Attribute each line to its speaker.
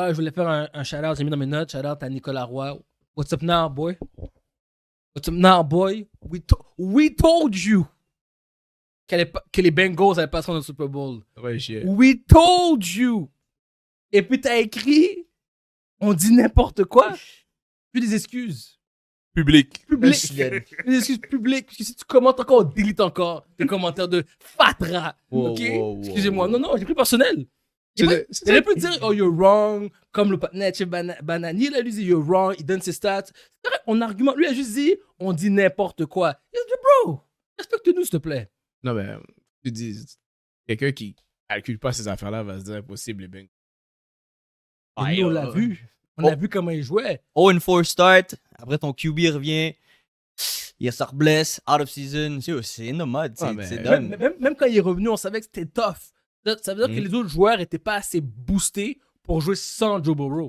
Speaker 1: Ah, je voulais faire un, un shout-out, j'ai mis dans mes notes, shout-out à Nicolas Roy. What's up now, boy? What's up now, boy? We, told you que les, que les Bengals allaient passer dans le Super Bowl. Ouais, j'ai... We told you! Et puis t'as écrit, on dit n'importe quoi, puis des excuses. Public. Public. des excuses publiques. si tu commentes encore, on délite encore tes commentaires de fatra. ok? Excusez-moi. Non, non, j'ai pris personnel. Il peut dire, oh, you're wrong, comme le partenaire Banani, Il a dit, you're wrong, il donne ses stats. On argumente, lui a juste dit, on dit n'importe quoi. Il dit, bro, respecte-nous, s'il te plaît.
Speaker 2: Non, mais tu dis, quelqu'un qui calcule pas ces affaires-là va se dire impossible, les bingos ».
Speaker 3: on l'a oh. vu. On a oh. vu
Speaker 1: comment il jouait.
Speaker 3: 0-4 start, après ton QB revient. Il sort blesse, out of season, c'est nomade, c'est ouais, ah, même,
Speaker 1: même, même, quand il est revenu, on savait que c'était tough. Ça veut dire que hmm. les autres joueurs n'étaient pas assez boostés pour jouer sans Joe Burrow.